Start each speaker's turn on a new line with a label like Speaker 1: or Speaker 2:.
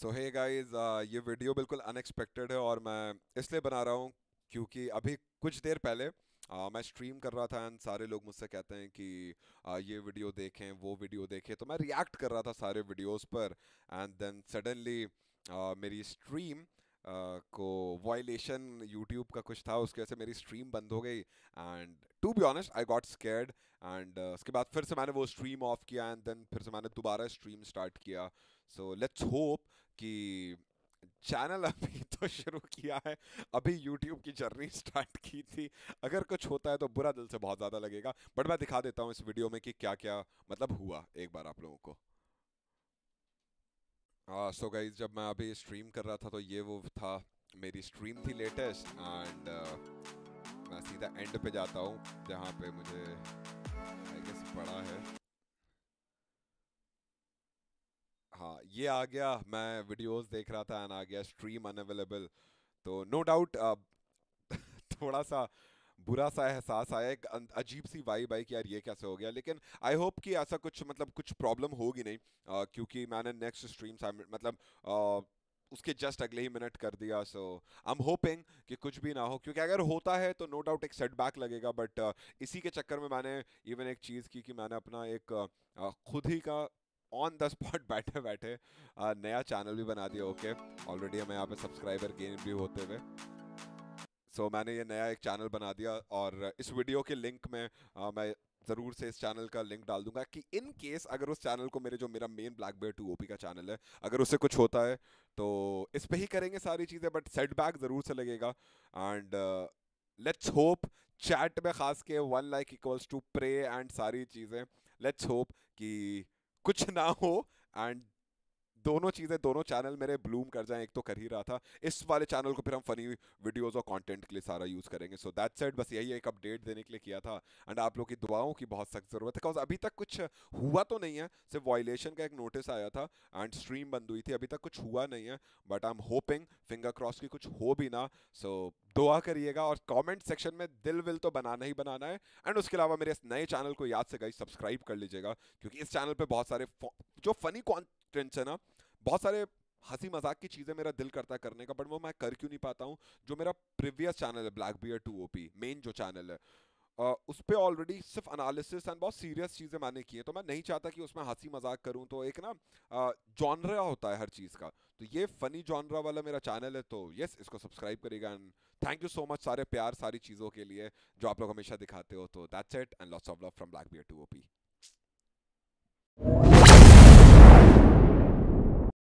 Speaker 1: सो hey guys ये video बिल्कुल unexpected है और मैं इसलिए बना रहा हूँ क्योंकि अभी कुछ देर पहले आ, uh, मैं स्ट्रीम कर रहा था एंड सारे लोग मुझसे कहते हैं कि आ, uh, ये वीडियो देखें वो वीडियो देखें तो मैं रिएक्ट कर रहा था सारे वीडियोस पर एंड देन सडनली मेरी स्ट्रीम Uh, को वायलेशन यूट्यूब का कुछ था उसकी वजह से मेरी स्ट्रीम बंद हो गई and to be honest I got scared and उसके बाद फिर से मैंने वो स्ट्रीम ऑफ किया एंड देन फिर से मैंने दोबारा स्ट्रीम स्टार्ट किया सो लेट्स होप कि चैनल अभी तो शुरू किया है अभी यूट्यूब की जर्नी स्टार्ट की थी अगर कुछ होता है तो बुरा दिल से बहुत ज़्यादा लगेगा बट मैं दिखा देता हूँ इस वीडियो में कि क्या क्या मतलब हुआ एक बार आप लोगों को सो uh, गाइज so जब मैं अभी स्ट्रीम कर रहा था तो ये वो था मेरी स्ट्रीम थी लेटेस्ट एंड uh, मैं सीधा एंड पे जाता हूँ जहाँ पे मुझे आई गेस पड़ा है ये आ गया मैं वीडियोस देख रहा था एंड आ गया स्ट्रीम अनअवेलेबल तो नो डाउट थोड़ा सा बुरा सा एहसास आया एक अं-, अजीब सी वाइब आई कि यार ये कैसे हो गया लेकिन आई होप कि ऐसा कुछ मतलब कुछ प्रॉब्लम होगी नहीं आ, क्योंकि मैंने नेक्स्ट स्ट्रीम मतलब आ, उसके जस्ट अगले ही मिनट कर दिया सो आई एम होपिंग कि कुछ भी ना हो क्योंकि अगर होता है तो नो no डाउट एक सेटबैक लगेगा बट इसी के चक्कर में मैंने इवन एक चीज़ की कि मैंने अपना एक खुद ही का ऑन द स्पॉट बैठे बैठे नया चैनल भी बना दिया ओके ऑलरेडी हमें यहाँ पे सब्सक्राइबर गेन भी होते हुए सो so, मैंने ये नया एक चैनल बना दिया और इस वीडियो के लिंक में आ, मैं ज़रूर से इस चैनल का लिंक डाल दूंगा कि इन केस अगर उस चैनल को मेरे जो मेरा main black bear two OP का चैनल है अगर उससे कुछ होता है तो इस पर ही करेंगे सारी चीज़ें बट सेटबैक ज़रूर से लगेगा एंड लेट्स होप चैट में खास के one like equals to pray and सारी चीज़ें लेट्स होप कि कुछ ना हो एंड दोनों चीज़ें दोनों चैनल मेरे ब्लूम कर जाए एक तो कर ही रहा था इस वाले चैनल को फिर हम फनी वीडियोज़ और कॉन्टेंट के लिए सारा यूज़ करेंगे सो दैट सेट बस यही एक अपडेट देने के लिए किया था एंड आप लोग की दुआओं की बहुत सख्त ज़रूरत है बिकॉज अभी तक कुछ हुआ तो नहीं है सिर्फ वॉयलेशन का एक नोटिस आया था एंड स्ट्रीम बंद हुई थी अभी तक कुछ हुआ नहीं है but I am hoping finger cross की कुछ हो भी ना सो दुआ करिएगा और कमेंट सेक्शन में दिल विल तो बनाना ही बनाना है एंड उसके अलावा मेरे इस नए चैनल को याद से गई सब्सक्राइब कर लीजिएगा क्योंकि इस चैनल पे बहुत सारे जो फनी टेंशन है बहुत सारे हंसी मजाक की चीज़ें मेरा दिल करता करने का बट वो मैं कर क्यों नहीं पाता हूँ जो मेरा प्रीवियस चैनल है black bear two OP main जो चैनल है Uh, उस पर ऑलरेडी सिर्फ एनालिसिस एंड बहुत सीरियस चीज़ें मैंने की हैं तो मैं नहीं चाहता कि उसमें हंसी मजाक करूं तो एक ना जॉनरा uh, होता है हर चीज़ का तो ये फ़नी जॉनरा वाला मेरा चैनल है तो यस इसको सब्सक्राइब करेगा and thank you so much सारे प्यार सारी चीज़ों के लिए जो आप लोग हमेशा दिखाते हो तो that's it and lots of love from black bear two O